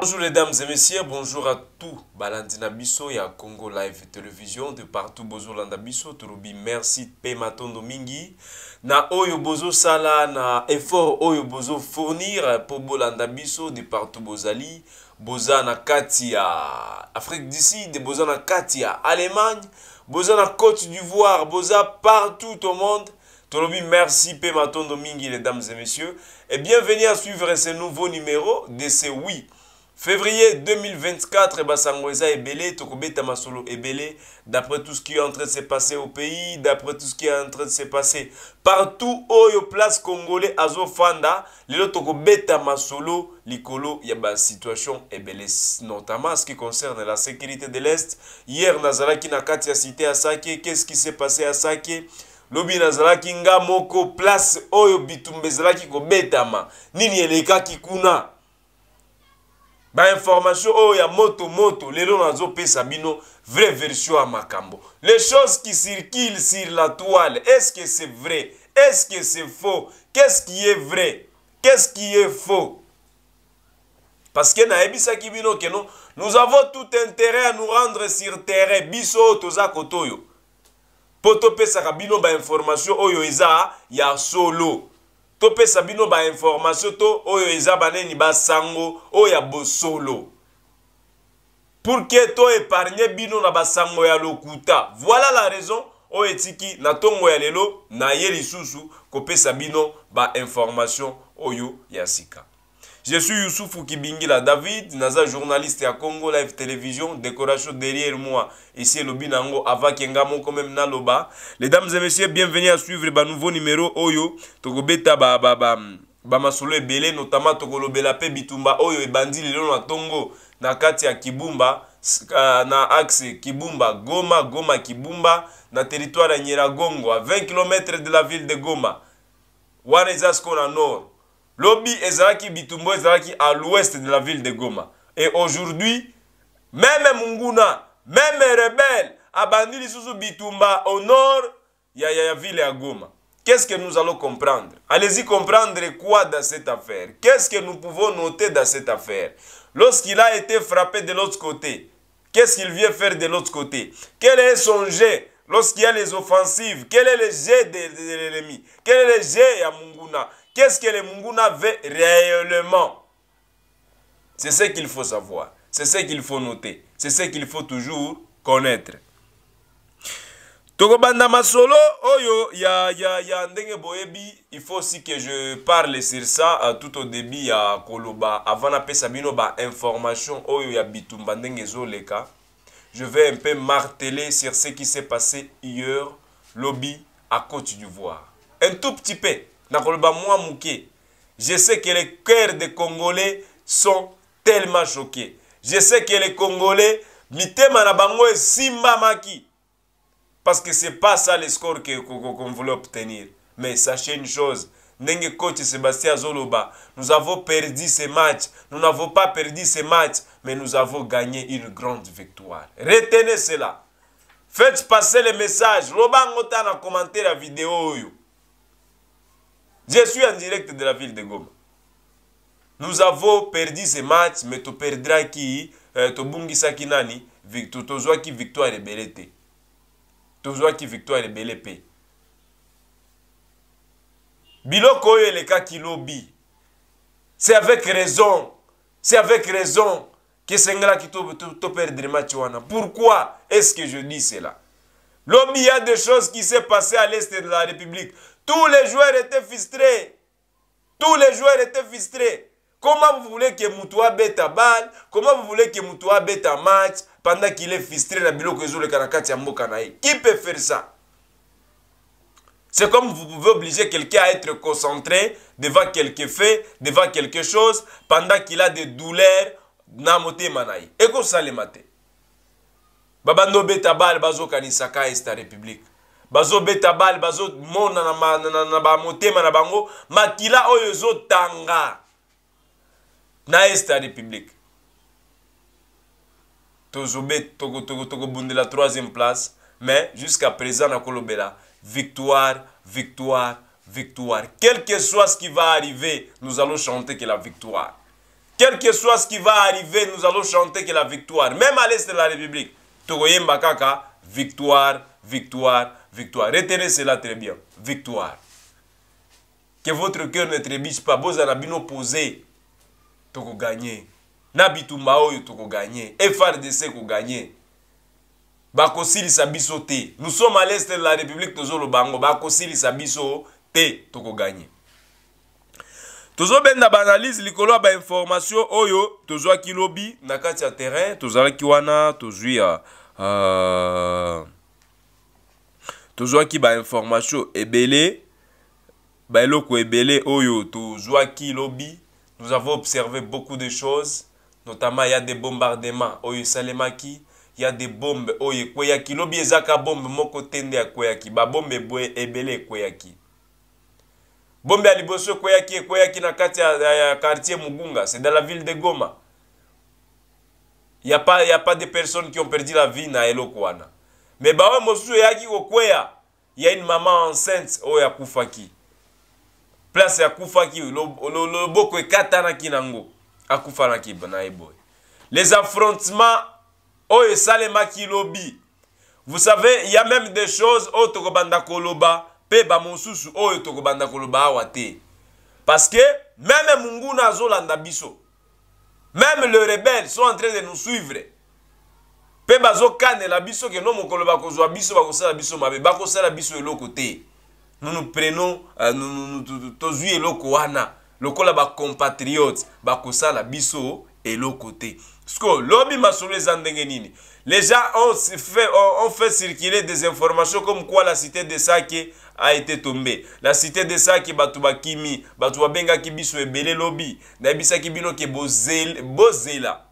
Bonjour mesdames et messieurs, bonjour à tous. Balandi Nabiso et à Congo Live Télévision de partout Bozo Landabiso, Turubi, merci pe matondo mingi. Na oyo bozo sala na effort oyo bozo fournir pour Bolandabiso de partout Bozali, boza na kati ya Afrique du Sud, boza na kati ya Allemagne, boza na Côte d'Ivoire, boza partout au monde. Tolobi, merci, Pematondo Mingi, mesdames et messieurs. Et bienvenue à suivre ce nouveau numéro de ce Oui février 2024 eh basango eza ebele tokobeta masolo ebele d'après tout ce qui est en train de se passer au pays d'après tout ce qui est en train de se passer partout oyo oh, place congolais azofanda lelo tokobeta masolo likolo ya basituation ebele notamment ce qui concerne la sécurité de l'est hier nazalaki na kati ya cité ya sake qu'est ce qui s'est passé ya sake lobi nazalaki nga moko place oyo oh, bitumba ezalaki kobetama nini elekaki kuna bainformation oyo ya moto moto lelo nazopesa bino vraie version ya makambo les choses qui circulent sur la toile est-ce que c'est vrai est-ce que c'est faux qu'est-ce qui est vrai qu'est-ce qui est faux parce que nayebisaki bino keno nous avons tout intérêt à nous rendre sur terrain biso oyo toza kote oyo mpo topesaka bino bainformation oyo eza ya solo topesa bino bainformatio to oyo eza baneni basango oyo ya bosolo pour ke toépargne bino na basango ya lokuta voilà la raison oyo etiki na ntongo ya lelo na ye lisusu kopesa bino bainformatio oyo ya sika je suis yusufu kibingila david naza journaliste ya congo live télévision décoration derrière moi esi elobi na yango avaki nga moko meme naloba mesdames et messieurs bienvenue à suivre banouveau numéro oyo tokobeta bamasolo ba, ba, ba ebele notamment tokolobela mpe bitumba oyo ebandi lelo na ntongo na kati ya kibumba na axe kibumba goma goma kibumba na territoire ya nyeragongo à 20 km de la ville de goma wana eza sikoo na nord Lobby, Ezaki, bitumbo Ezaki, à l'ouest de la ville de Goma. Et aujourd'hui, même Munguna, même Rebelle, abandi sous bitumba au nord ya la ville de Goma. Qu'est-ce que nous allons comprendre Allez-y comprendre quoi dans cette affaire Qu'est-ce que nous pouvons noter dans cette affaire Lorsqu'il a été frappé de l'autre côté, qu'est-ce qu'il vient faire de l'autre côté Quel est son jeu lorsqu'il y a les offensives, quel est le jet de, de l'ennemi Quel est le jet à Munguna Qu'est-ce que le Munguna veut réellement C'est ce qu'il faut savoir, c'est ce qu'il faut noter, c'est ce qu'il faut toujours connaître. tokobanda masolo oyo ya, ya, ya ndenge boyebi il faut aussi que je parle sur ça uh, tout au début ya koloba avant napesa bino bainformation oyo ya bitumba ndenge ezoleka je vais un peu marteler sur ce qui s'est passé hier, lobby à Côte d'Ivoire. Un tout petit peu, je sais que les cœurs des Congolais sont tellement choqués. Je sais que les Congolais, mitema na bango esimbamaki. Parce que c'est pas ça le score qu'on voulait obtenir. Mais sachez une chose, Ndenge coach Sébastien Zoloba, nous avons perdu ce match, nous n'avons pas perdu ce match. mais nous avons gagné une grande victoire. Retenez cela. Faites passer le message. Robango tana commenter la vidéo. Je suis en direct de la ville de Goma. Nous avons perdu ce match, mais tu perdras qui euh, Tu bungisaki qui nani Tu qui victoire rebelle te. Tu qui victoire rebelle pe. Biloko oyo elekaki lobi. C'est avec raison. C'est avec raison qui perdre match pourquoi est-ce que je dis cela l'homme il y a des choses qui s'est passé à l'est de la république tous les joueurs étaient frustrés tous les joueurs étaient frustrés comment vous voulez que mutu à balle comment vous voulez que mutu à match pendant qu'il est frustré qui peut faire ça c'est comme vous pouvez obliger quelqu'un à être concentré devant quelque fait, devant quelque chose, pendant qu'il a des douleurs na motema na ye Babando beta bal bazo kanisaka ka esta république bal bazo mona na na na bango makila oyezo tanga, na esta république 3 troisième place mais jusqu'à présent bela victoire victoire victoire quel que soit ce qui va arriver nous allons chanter que la victoire quel que soit ce qui va arriver, nous allons chanter que la victoire, même à l'est de la République, c'est la victoire, victoire, victoire. Retenez cela très bien, victoire. Que votre cœur ne trébuche pas, vos arabino posés, Togo gagné. Nabitumba oyo Togo gagné. FRDC ko gagné. Bakosili sabiso te. Nous sommes à l'est de la République, le Bango. Bakosili sabiso Togo gagné. tozobenda baanalyse likolo ya bainformation oyo tozwaki lobi na kati ya terrain tozalaki wana tozwi ya uh, tozwaki bainformation ebele baeloko ebele oyo tozwaki lobi nous avons observé beaucoup de choses notamment ya de bombardements oyo esalemaki ya de bombe oyo ekweyaki lobi ezaka bombe moko te nde akweyaki babombe ebele ekweyaki bombe ya liboso ekweyaki ekweyaki na kati ya, ya, ya quartier mugunga c'est dans la ville de goma ya pas, ya pas de personnes qui ont perdu la vie na eloko wana me baoyo mosusu eyaki kokweya ya une maman enceinte oyo akufaki place akufaki loboko ekatanaki nango akufanaki na ye boye les affrontements oyo esalemaki lobi vous savez il y a même des choses oyo tokobanda koloba mpe bamosusu oyo tokobanda koloba awa te parce que meme munguna azolanda biso meme le rebelle sont en train de nous suivre mpe bazokanela biso ke no mokolo bakozwa biso bakosala biso mabe bakosala biso eloko te nunu preno euh, tozwi eloko wana lokola bacompatriote bakosala biso eloko te sko lobi masolo eza ndenge nini Les gens ont fait, ont fait circuler des informations comme quoi la cité de Sake a été tombée. La cité de Sake, Batouba Kimi, Batouba Benga Kibiso et Bele Lobby, Nabisa Kibino ke Bozela.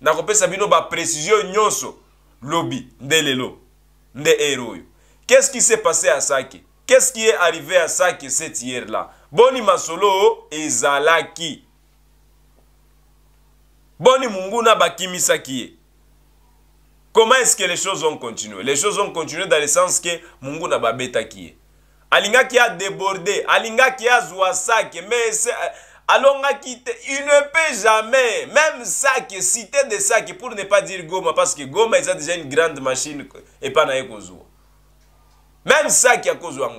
Nakopesa bino ba précision nyonso. Lobby, Ndelelo, Nde Héroï. Qu'est-ce qui s'est passé à Sake? Qu'est-ce qui est arrivé à Sake cette hier-là? Boni Masolo, Ezalaki. Boni Munguna Bakimi Sakie. Comment est-ce que les choses ont continué Les choses ont continué dans le sens que Mungu na babeta qui est. Alinga qui a débordé, Alinga qui a joué ça, mais euh, Alonga qui il ne peut jamais, même ça qui cité de ça pour ne pas dire Goma, parce que Goma il a déjà une grande machine et pas naïe Même ça qui a causé en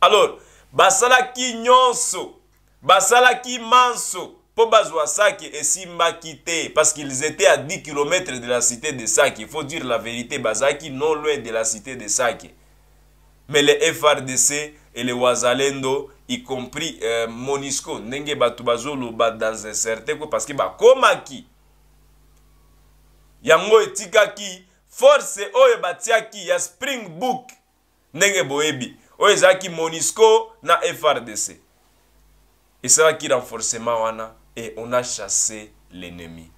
Alors, Basala qui nyonso, Basala qui manso, mpo bazwa saki esimbaki te parce qu'ils étaient à 10 km de la cité de saki faut dire la vérité bazalaki non loin de la cité de saki mais le frdc et le wazalendo y compris euh, monisco ndenge bato bazoloba dans un certain ko parce que bakomaki yango etikaki force oyo batiaki ya spring book ndenge boyebi oyo ezalaki monisco na frdc esalaki renforcement wana et on a chassé l'ennemi.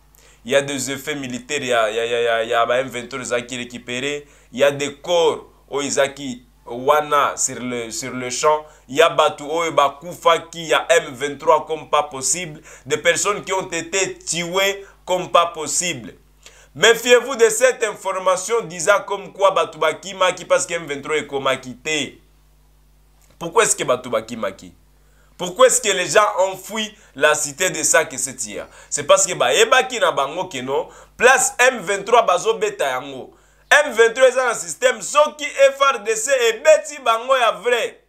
Il y a des effets militaires, il y a, il y a, il y a, M23 qui est récupéré, il y a des corps au oh, Isaki Wana sur le, sur le champ, il y a Batuo oh, et qui a M23 comme pas possible, des personnes qui ont été tuées comme pas possible. Méfiez-vous de cette information disant comme quoi Batubaki parce que M23 est comme Pourquoi est-ce que Batubaki Maki pourquoi est-ce que les gens ont fui la cité de sac et c'est hier c'est parce que bayebaki na bango keno place m23 bazobeta yango m23 eza na système soki frdc ebeti bango ya vrai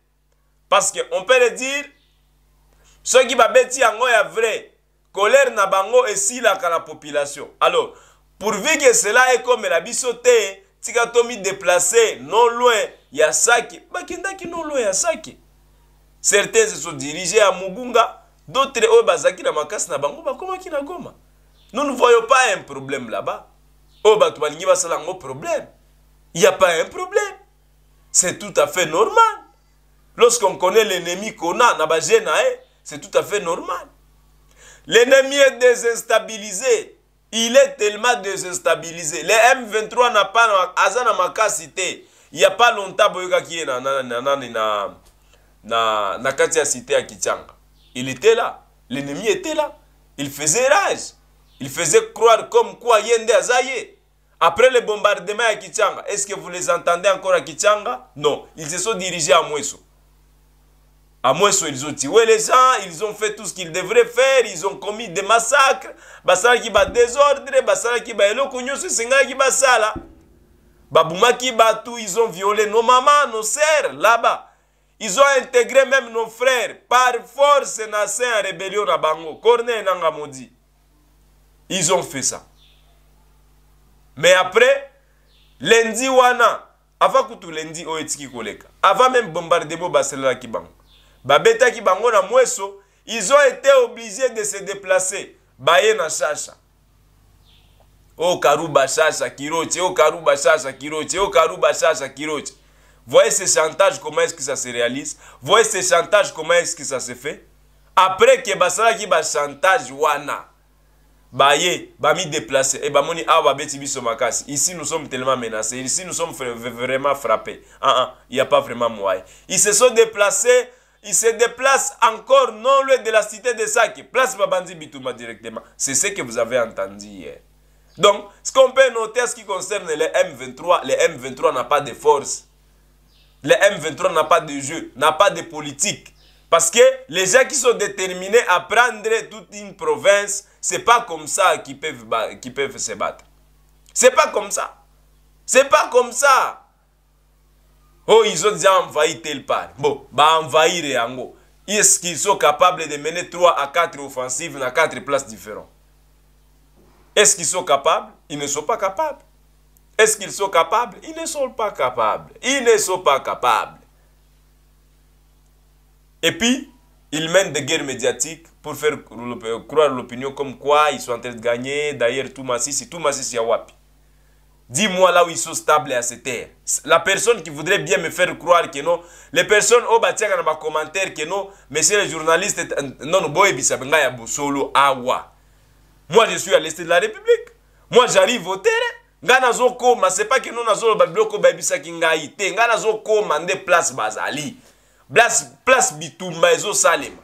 parce que on peut le dire soki babeti yango ya vrai colère na bango esilaka na population alors pourvu que cela ekomela biso te tika tomidéplace non loin ya saki bakendaki non loin ya saki certains se sont dirigés à Mugunga, d'autres au oh, bazaki makasi na Nous ne voyons pas un problème là-bas. Oh, Il n'y a pas un problème. C'est tout à fait normal. Lorsqu'on connaît l'ennemi qu'on a na c'est tout à fait normal. L'ennemi est désinstabilisé. Il est tellement désinstabilisé. Les M23 n'a pas azana makasi Il n'y a pas longtemps boyoka ki na na na na, na cité à Kichanga. Il était là. L'ennemi était là. Il faisait rage. Il faisait croire comme quoi Yende Après le bombardement à Kichanga, est-ce que vous les entendez encore à Kichanga Non, ils se sont dirigés à Mouesso. À Mouesso, ils ont tué les gens, ils ont fait tout ce qu'ils devraient faire, ils ont commis des massacres. Basala qui va désordre, basala qui qui tout, ils ont violé nos mamans, nos sœurs, là-bas. ils ont intégré même nos frères par force nase ya rébellion na bango corneille nanga modi ils ont fait ça mais après lendi wana ava kutu lendi oyo etiki koleka avant même bombardement basalelaki bango babetaki bango na mweso ils ont été obligés de se déplacer baye na shasha oyo oh, karuba shasha kiroti oyo oh, karuba shasha kiroti oyo oh, karuba shasha kiroti Voyez ce chantage, comment est-ce que ça se réalise. Voyez ce chantage, comment est-ce que ça se fait. Après que basalaki ba chantage wana. ba été déplacé. Et eh, bamoni awa beti biso Ici nous sommes tellement menacés. Ici nous sommes vraiment frappés. Ah, ah, il n'y a pas vraiment moyen. Ils se sont déplacés. Ils se déplacent encore non loin de la cité de Saki. Place Babandi Bitouma directement. C'est ce que vous avez entendu hier. Donc, ce qu'on peut noter, ce qui concerne les M23, les M23 n'a pas de force. Le M23 n'a pas de jeu, n'a pas de politique. Parce que les gens qui sont déterminés à prendre toute une province, ce n'est pas comme ça qu'ils peuvent, peuvent se battre. C'est pas comme ça. C'est pas comme ça. Oh, ils ont déjà envahi tel part. Bon, bah envahir yango. Est-ce qu'ils sont capables de mener 3 à 4 offensives dans 4 places différentes Est-ce qu'ils sont capables Ils ne sont pas capables. Est-ce qu'ils sont capables Ils ne sont pas capables. Ils ne sont pas capables. Et puis, ils mènent des guerres médiatiques pour faire euh, croire l'opinion comme quoi ils sont en train de gagner. D'ailleurs, tout Massis, tout à Wapi. Dis-moi là où ils sont stables et à cette terre. La personne qui voudrait bien me faire croire que non, les personnes oh au bah, tiens, dans ma commentaire que non, mais c'est le journaliste, non, boy, solo, awa. Moi, je suis à l'est de la République. Moi, j'arrive au terrain ngai nazokoma se pa kino nazoloba biloko bayebisaki ngai te ngai nazokoma nde place bazali place, place bitumba ezosalema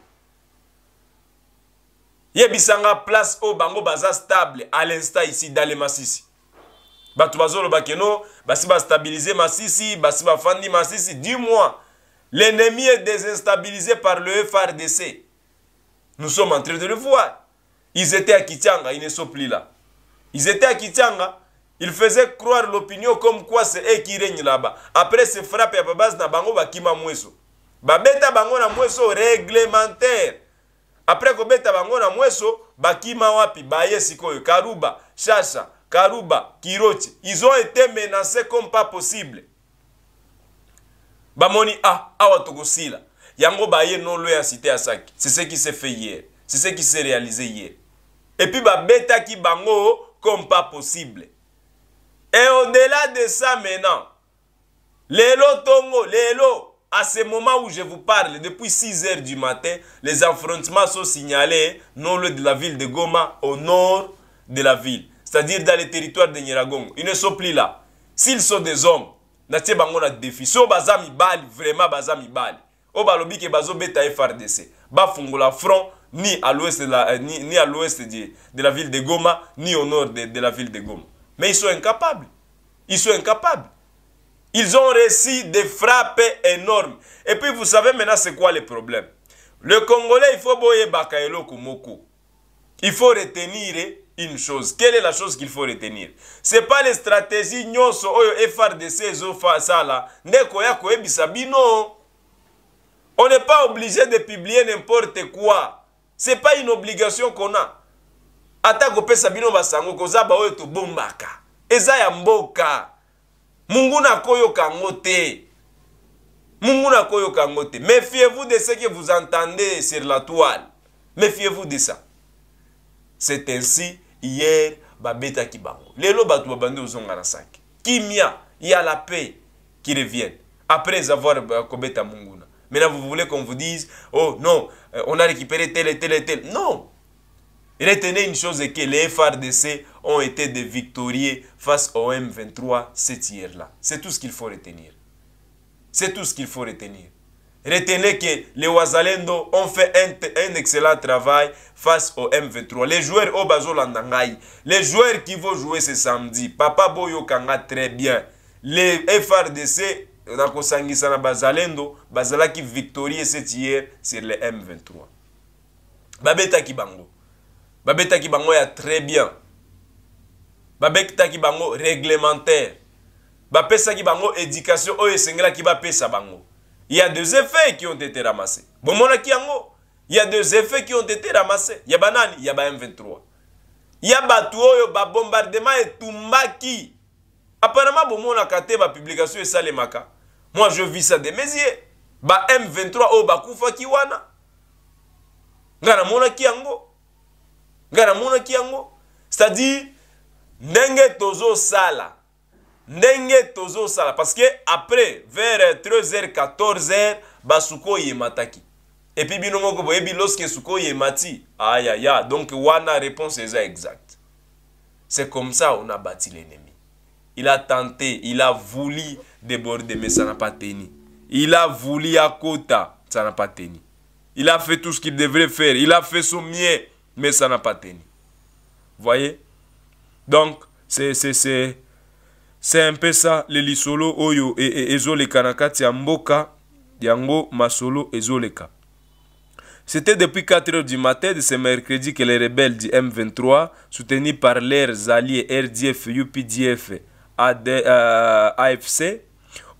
yebisa nga place o bango baza stable à l'instant ici dans le masisi bato bazoloba Bakeno, basi stabilize masisi basi Fandi masisi du moins l'ennemi est désinstabilisé par le FRDC nous sommes en train de le voir ils étaient à Kitianga ils ne sont plus là ils étaient à Kitianga il faisait croire l'opinion comme quoi c'est eux qui règnent là-bas après se frappe ya babazi na bango bakima mweso babeta bango na mweso réglementaire après kobeta bango na mweso bakima wapi baye sikoyo karuba shasha karuba kiroti ils ont été menacés comme pas possible bamoni ah awa tokosila yango baye noloya cité ya saki c'est ce qui s'est fait hier c'est ce qui s'est réalisé hier et puis babetaki bango comme pas possible Et au-delà de ça maintenant, Lélo Tongo, Lélo, à ce moment où je vous parle, depuis 6 heures du matin, les affrontements sont signalés non lieu de la ville de Goma, au nord de la ville, c'est-à-dire dans le territoire de Nyiragongo. Ils ne sont plus là. S'ils sont des hommes, natie bango na défi so baza mibali vraiment baza mibali oyo balobi ke bazobeta frdc bafungola front ni à l'ouest de, la, ni, ni à l'ouest de, de la ville de goma ni au nord de, de la ville de goma Mais ils sont incapables. Ils sont incapables. Ils ont réussi des frappes énormes. Et puis vous savez maintenant c'est quoi le problème. Le Congolais, il faut boyer Kumoko. Il faut retenir une chose. Quelle est la chose qu'il faut retenir Ce n'est pas les stratégies oyo ça là. On n'est pas obligé de publier n'importe quoi. Ce n'est pas une obligation qu'on a. ata kopesa bino basango koza baoyo tobombaka eza ya mboka munguna koyoka yango te munguna koyoka yango te méfiez-vous de ce que vous entendez sur la toile méfiez-vous de ça c'est ainsi hier babetaki bango lelo bato babandi kozonga na sanke kimia ya la paix qui revienne après avoir euh, kobeta munguna maintenant vous voulez qu'on vous dise oh non euh, on a récupéré tel et tel et tel non Retenez une chose que les FRDC ont été des victorieux face au M23 cette hier-là. C'est tout ce qu'il faut retenir. C'est tout ce qu'il faut retenir. Retenez que les Wazalendo ont fait un, excellent travail face au M23. Les joueurs au les joueurs qui vont jouer ce samedi, Papa Boyo Kanga très bien. Les FRDC, Nakosangisa Bazalendo, Bazalaki victorieux cette hier sur les M23. Babeta Kibango. babetaki bango ya très bien babetaki bango réglementaire bapesaki bango éducation oyo esengelaki bapesa bango il y a des effets qui ont été ramassés bomonaki yango il y a des effets qui ont été ramassés ya banani ya ba m23 ya bato oyo babombardement etumbaki apparemment bomonaka te bapublication esalemaka moi je vis ça de mes yeux ba m23 oyo bakufaki wana ngai namonaki yango Gara c'est-à-dire sala Nenge ndenge sala parce que après vers 13h 14h et puis puis, bino moko boyebi loske suku aya ayaya donc wana réponse est exacte c'est comme ça on a bâti l'ennemi il a tenté il a voulu déborder mais ça n'a pas tenu il a voulu à côté, ça n'a pas tenu il a fait tout ce qu'il devrait faire il a fait son mieux mais ça n'a pas tenu. Voyez Donc, c'est un peu ça le Lisolo, oyo et e, Kanakati mboka yango masolo ezoleka C'était depuis 4h du matin de ce mercredi que les rebelles du M23, soutenus par leurs alliés RDF, UPDF, AFC, euh,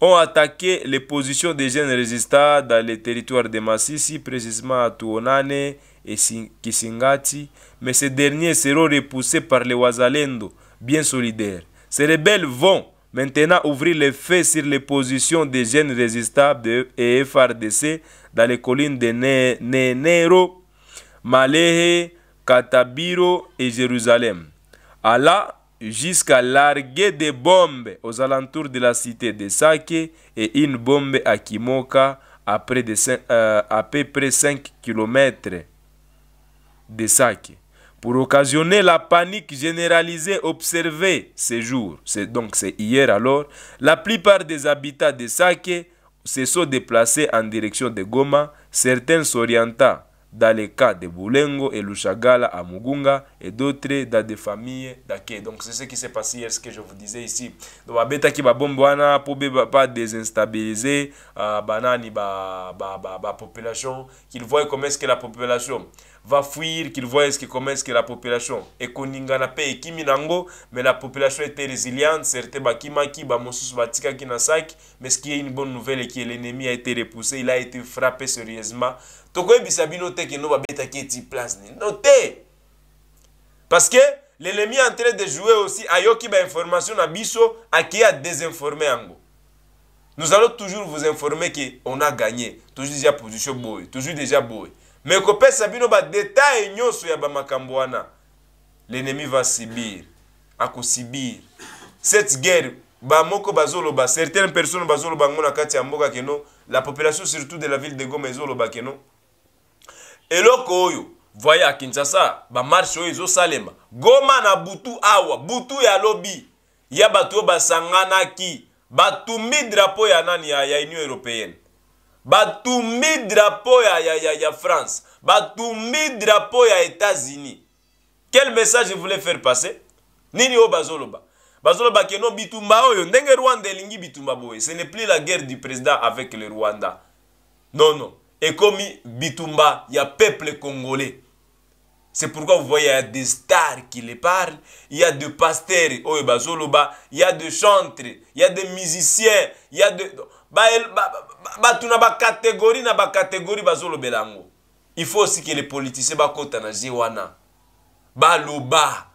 ont attaqué les positions des jeunes résistants dans les territoires de Massissi, précisément à Tuonane, et Kisingati, mais ces derniers seront repoussés par les Wazalendo, bien solidaires. Ces rebelles vont maintenant ouvrir les feux sur les positions des jeunes résistables et e FRDC dans les collines de Nenero, Malehe, Katabiro et Jérusalem. Allah jusqu'à larguer des bombes aux alentours de la cité de Sake et une bombe à Kimoka à, de euh, à peu près 5 km de sacs pour occasionner la panique généralisée observée ces jours. C'est donc c'est hier alors. La plupart des habitants de Sake se sont déplacés en direction de Goma. Certains s'orientent dans les cas de Boulengo et Lushagala à Mugunga et d'autres dans des familles d'Ake. Donc c'est ce qui s'est passé hier, ce que je vous disais ici. Donc qui va bomboana pour pas désinstabiliser la euh, population qu'ils voient comment est-ce que la population va fuir qu'il voit eske comment eske la population ekoningana mpe ekimi na yango mais la population était résiliente certain bakimaki bamosusu batikaki na saki mais ce qui est une bonne nouvelle eki l'ennemi a été repoussé il a été frappé sérieusement tokoyebisa bino te keno babetaki eti place nini non te parce que l'ennemi est en train de jouer aussi ayoki bainformation na biso akei adésinforme yango nous allons toujours vous informer qu'on a gagné toujours déjà position boye toujours déjà boye me kopesa bino badetaye nyonso ya bamakambo wana lenemi va sibir akosibir cette guerre bamoko bazoloba certaines personnes bazoloba yango na kati ya mboka keno la population surtout de la ville de goma ezoloba keno eloko oyo voye ya kinshasa bamarshe oyo ezosalema goma na butu awa butu ya lobi ya bato oyo basanganaki batumbi drapo ya nani ya, ya union européenne batumi drapeau ya, ya, ya, ya france batumi drapeau ya états-unis quel message je voulais faire passer nini o bazoloba bazoloba keno bitumba oyo ndenge rwanda elingi bitumba boye ce n'est plus la guerre du président avec le rwanda non non ekomi bitumba ya peuple congolais C'est pourquoi vous voyez, y a des stars qui les parlent, il y a des pasteurs, il y a des chanteurs il y a des musiciens, il y a des na belango. il faut aussi que les politiciens kota na wana baloba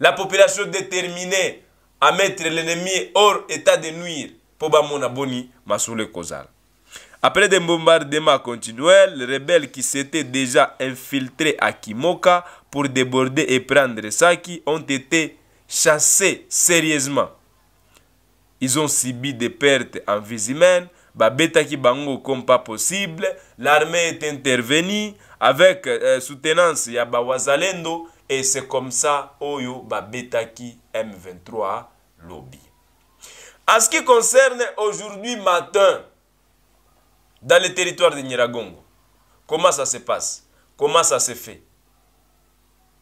la population déterminée à mettre l'ennemi hors état de nuire mpo bamona boni masule kozal Après des bombardements continuels, les rebelles qui s'étaient déjà infiltrés à Kimoka pour déborder et prendre Saki ont été chassés sérieusement. Ils ont subi des pertes en vie humaine, babetaki bango comme pas possible l'armée est intervenue avec euh, soutenance ya bawazalendo et c'est comme ça oyo babetaki M23 lobby en ce qui concerne aujourd'hui matin dans le territoire de Niragongo. comment ça se passe comment ça se fait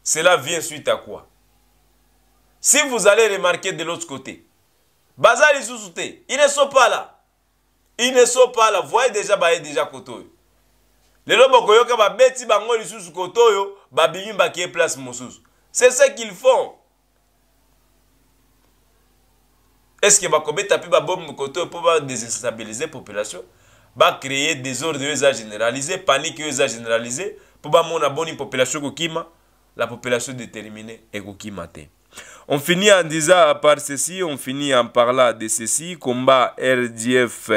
cela vient suite à quoi si vous allez remarquer de l'autre côté bazar ils ne sont pas là ineso pala voye deja baye deja kote oyo lelo bokoyoka babeti bango lisusu kote oyo babimi bakie place mosusu c'est ce qu'ils font estceke bakobeta mpe babomu kote oyo mpo badésestabilize population bacréer désordre oyo eza généralise panike oyo eza généralise mpo bamona boni population ekokima la population détermine ekokima te On finit en disant par ceci, on finit en parlant de ceci, combat RDF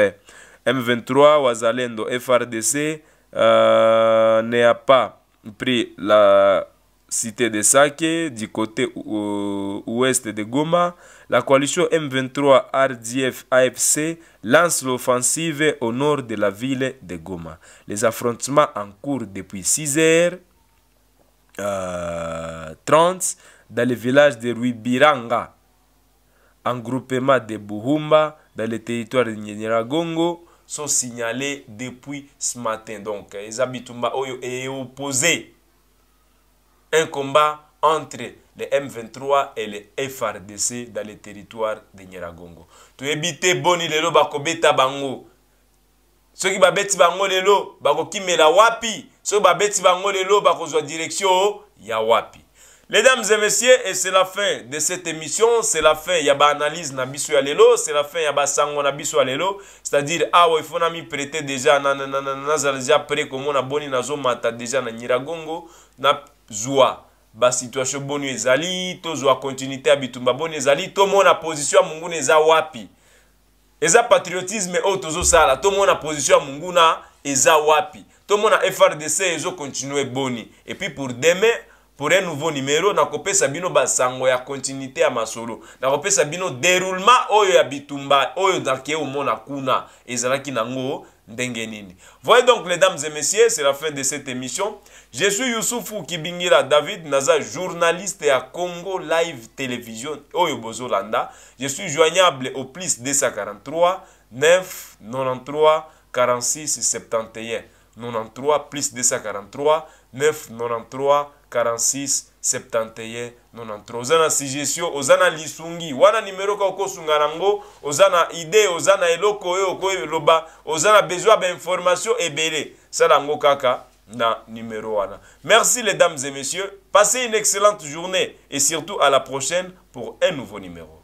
M23, Wazalendo FRDC euh, n'a pas pris la cité de Sake du côté ouest de Goma. La coalition M23 RDF AFC lance l'offensive au nord de la ville de Goma. Les affrontements en cours depuis 6 heures 30 euh, dans le village de Ruibiranga, en groupement de Buhumba dans le territoire de Nyeragongo, sont signalés depuis ce matin. Donc, les habitants Oyo opposé un combat entre le M23 et les FRDC dans le territoire de Nyiragongo. Tu évites Boni Lelo Bakobeta Bango. soki babeti bango lelo bakokimela wapi va babeti bango lelo bakozwa direction ya wapi Mesdames et messieurs, et c'est la fin de cette émission, c'est la fin, il y a une analyse na biso ya lelo, c'est la fin, il y a ba sango na biso ya lelo, c'est-à-dire awa ah il faut na mi prêter déjà na na na na za déjà prêt comme on a boni na zo mata déjà na Nyiragongo na zwa ba situation bonu ezali to zwa continuité abitumba bonu ezali to mona position munguna eza wapi. Eza patriotisme oyo tozo sala, to mona position munguna eza wapi. To mona FRDC ezo continuer boni et puis pour demain pour un nouveau numéro nakopesa bino basango ya continuité ya masolo nakopesa bino déroulement oyo ya bitumba oyo ozalaki mona kuna ezalaki nango ndenge nini voyez donc les dames et messieurs c'est la fin de cette émission je suis Youssoufou kibingira david naza journaliste à congo live télévision oyo Landa. je suis joignable au plus 243 9 93 46 71 93 plus 243 9 93 46 71 93 Ozana suggestion Ozana lisungi wana numéro ka okosunga yango Ozana na idée ozana eloko oyo okoyeloba oza na besoin ya bainformation ebele sala ngo kaka na numéro wana merci les dames et messieurs passez une excellente journée et surtout à la prochaine pour un nouveau numéro